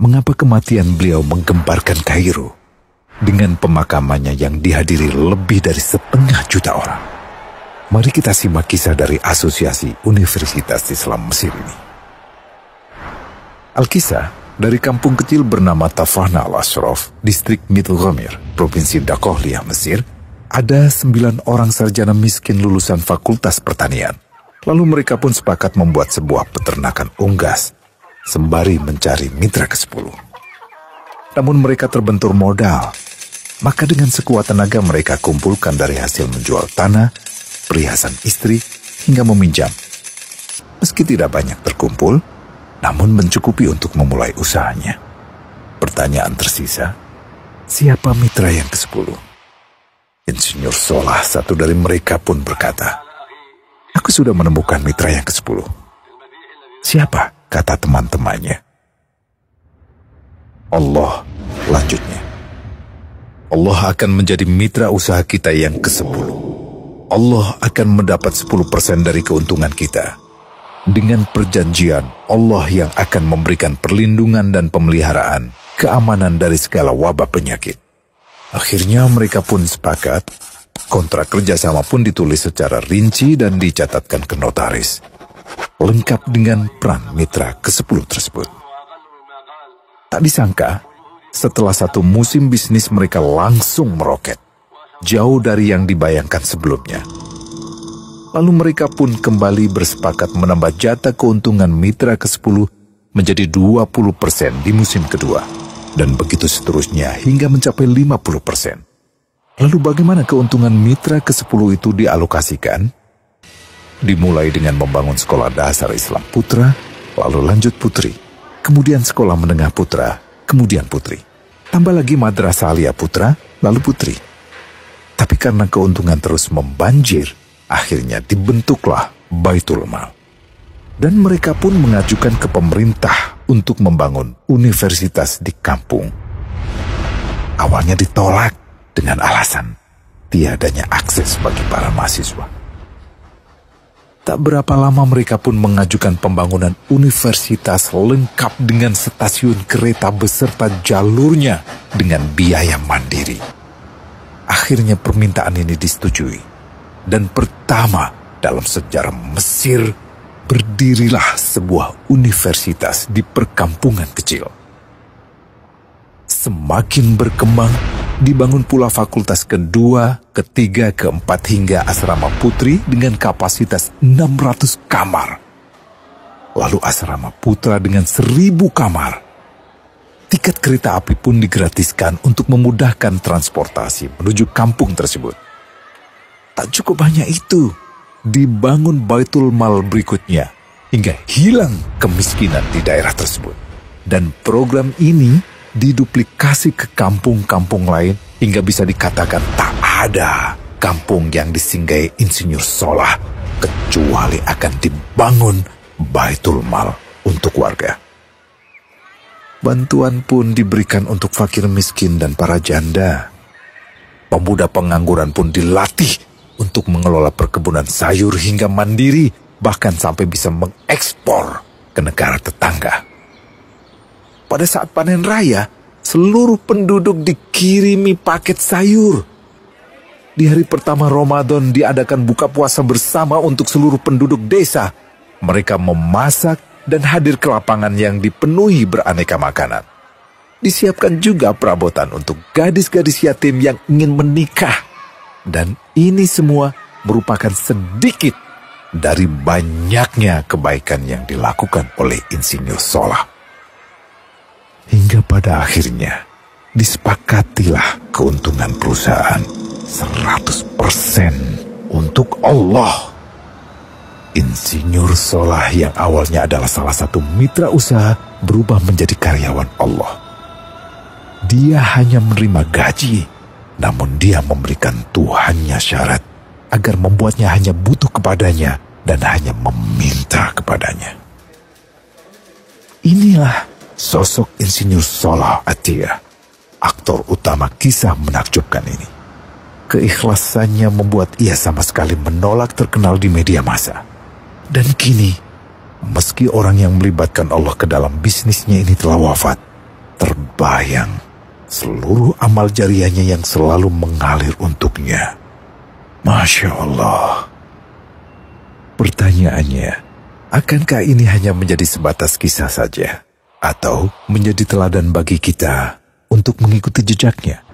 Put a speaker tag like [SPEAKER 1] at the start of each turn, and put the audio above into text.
[SPEAKER 1] mengapa kematian beliau menggemparkan Kairo dengan pemakamannya yang dihadiri lebih dari setengah juta orang. Mari kita simak kisah dari Asosiasi Universitas Islam Mesir ini. Alkisah dari kampung kecil bernama Tafana al-Ashraf, distrik Mitlgomir, Provinsi Dakohlia, Mesir, ada sembilan orang sarjana miskin lulusan Fakultas Pertanian. Lalu mereka pun sepakat membuat sebuah peternakan unggas sembari mencari mitra ke-10. Namun mereka terbentur modal, maka dengan sekuat tenaga mereka kumpulkan dari hasil menjual tanah, perhiasan istri, hingga meminjam. Meski tidak banyak terkumpul, namun mencukupi untuk memulai usahanya. Pertanyaan tersisa, siapa mitra yang ke-10? Insinyur Solah, satu dari mereka pun berkata, Aku sudah menemukan mitra yang ke-10. Siapa? kata teman-temannya. Allah lanjutnya. Allah akan menjadi mitra usaha kita yang ke-10. Allah akan mendapat 10% dari keuntungan kita. Dengan perjanjian, Allah yang akan memberikan perlindungan dan pemeliharaan, keamanan dari segala wabah penyakit. Akhirnya mereka pun sepakat, kontrak kerjasama pun ditulis secara rinci dan dicatatkan ke notaris lengkap dengan peran mitra ke-10 tersebut. Tak disangka, setelah satu musim bisnis mereka langsung meroket, jauh dari yang dibayangkan sebelumnya. Lalu mereka pun kembali bersepakat menambah jatah keuntungan mitra ke-10 menjadi 20% di musim kedua. Dan begitu seterusnya hingga mencapai 50%. Lalu bagaimana keuntungan mitra ke-10 itu dialokasikan? Dimulai dengan membangun sekolah dasar Islam putra, lalu lanjut putri, kemudian sekolah menengah putra, kemudian putri. Tambah lagi madrasah alia putra, lalu putri. Tapi karena keuntungan terus membanjir, akhirnya dibentuklah Baitul Mal. Dan mereka pun mengajukan ke pemerintah untuk membangun universitas di kampung. Awalnya ditolak dengan alasan tiadanya akses bagi para mahasiswa. Tak berapa lama mereka pun mengajukan pembangunan universitas lengkap dengan stasiun kereta beserta jalurnya dengan biaya mandiri. Akhirnya permintaan ini disetujui. Dan pertama dalam sejarah Mesir berdirilah sebuah universitas di perkampungan kecil. Semakin berkembang, dibangun pula fakultas kedua, ketiga, keempat hingga asrama putri dengan kapasitas 600 kamar. Lalu asrama putra dengan 1000 kamar. Tiket kereta api pun digratiskan untuk memudahkan transportasi menuju kampung tersebut. Tak cukup hanya itu, dibangun Baitul Mal berikutnya hingga hilang kemiskinan di daerah tersebut. Dan program ini diduplikasi ke kampung-kampung lain hingga bisa dikatakan tak ada kampung yang disinggahi insinyur Solah kecuali akan dibangun Baitul Mal untuk warga. Bantuan pun diberikan untuk fakir miskin dan para janda. Pemuda pengangguran pun dilatih untuk mengelola perkebunan sayur hingga mandiri, bahkan sampai bisa mengekspor ke negara tetangga pada saat panen raya, seluruh penduduk dikirimi paket sayur. Di hari pertama Ramadan diadakan buka puasa bersama untuk seluruh penduduk desa. Mereka memasak dan hadir ke lapangan yang dipenuhi beraneka makanan. Disiapkan juga perabotan untuk gadis-gadis yatim yang ingin menikah. Dan ini semua merupakan sedikit dari banyaknya kebaikan yang dilakukan oleh insinyur Solah. Hingga pada akhirnya, disepakatilah keuntungan perusahaan 100% untuk Allah. Insinyur Solah yang awalnya adalah salah satu mitra usaha berubah menjadi karyawan Allah. Dia hanya menerima gaji, namun dia memberikan Tuhannya syarat agar membuatnya hanya butuh kepadanya dan hanya meminta kepadanya. Inilah Sosok insinyur Solah Atia, aktor utama kisah menakjubkan ini. Keikhlasannya membuat ia sama sekali menolak terkenal di media massa. Dan kini, meski orang yang melibatkan Allah ke dalam bisnisnya ini telah wafat, terbayang seluruh amal jariahnya yang selalu mengalir untuknya. Masya Allah. Pertanyaannya, akankah ini hanya menjadi sebatas kisah saja? atau menjadi teladan bagi kita untuk mengikuti jejaknya.